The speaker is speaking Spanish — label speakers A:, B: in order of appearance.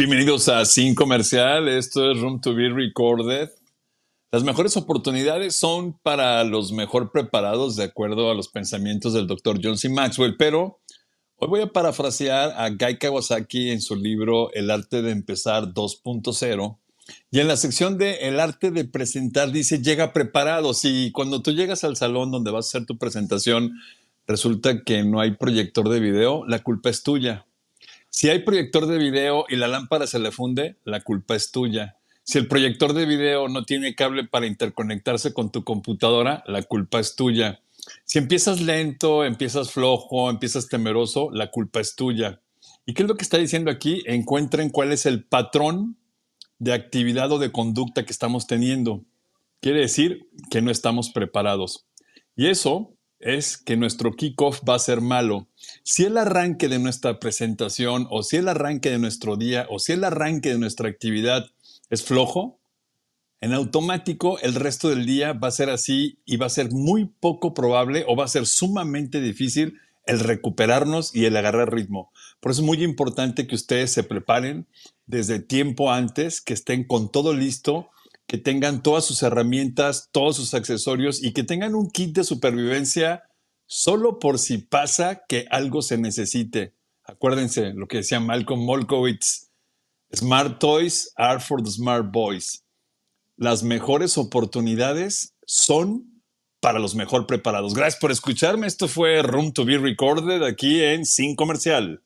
A: Bienvenidos a Sin Comercial, esto es Room to Be Recorded. Las mejores oportunidades son para los mejor preparados de acuerdo a los pensamientos del doctor John C. Maxwell, pero hoy voy a parafrasear a Guy Kawasaki en su libro El arte de empezar 2.0. Y en la sección de El arte de presentar dice, llega preparado. Si cuando tú llegas al salón donde vas a hacer tu presentación resulta que no hay proyector de video, la culpa es tuya si hay proyector de video y la lámpara se le funde, la culpa es tuya. Si el proyector de video no tiene cable para interconectarse con tu computadora, la culpa es tuya. Si empiezas lento, empiezas flojo, empiezas temeroso, la culpa es tuya. ¿Y qué es lo que está diciendo aquí? Encuentren cuál es el patrón de actividad o de conducta que estamos teniendo. Quiere decir que no estamos preparados. Y eso es que nuestro kickoff va a ser malo. Si el arranque de nuestra presentación o si el arranque de nuestro día o si el arranque de nuestra actividad es flojo, en automático el resto del día va a ser así y va a ser muy poco probable o va a ser sumamente difícil el recuperarnos y el agarrar ritmo. Por eso es muy importante que ustedes se preparen desde tiempo antes, que estén con todo listo que tengan todas sus herramientas, todos sus accesorios y que tengan un kit de supervivencia solo por si pasa que algo se necesite. Acuérdense lo que decía Malcolm Molkowitz, Smart Toys are for the smart boys. Las mejores oportunidades son para los mejor preparados. Gracias por escucharme. Esto fue Room to be Recorded aquí en Sin Comercial.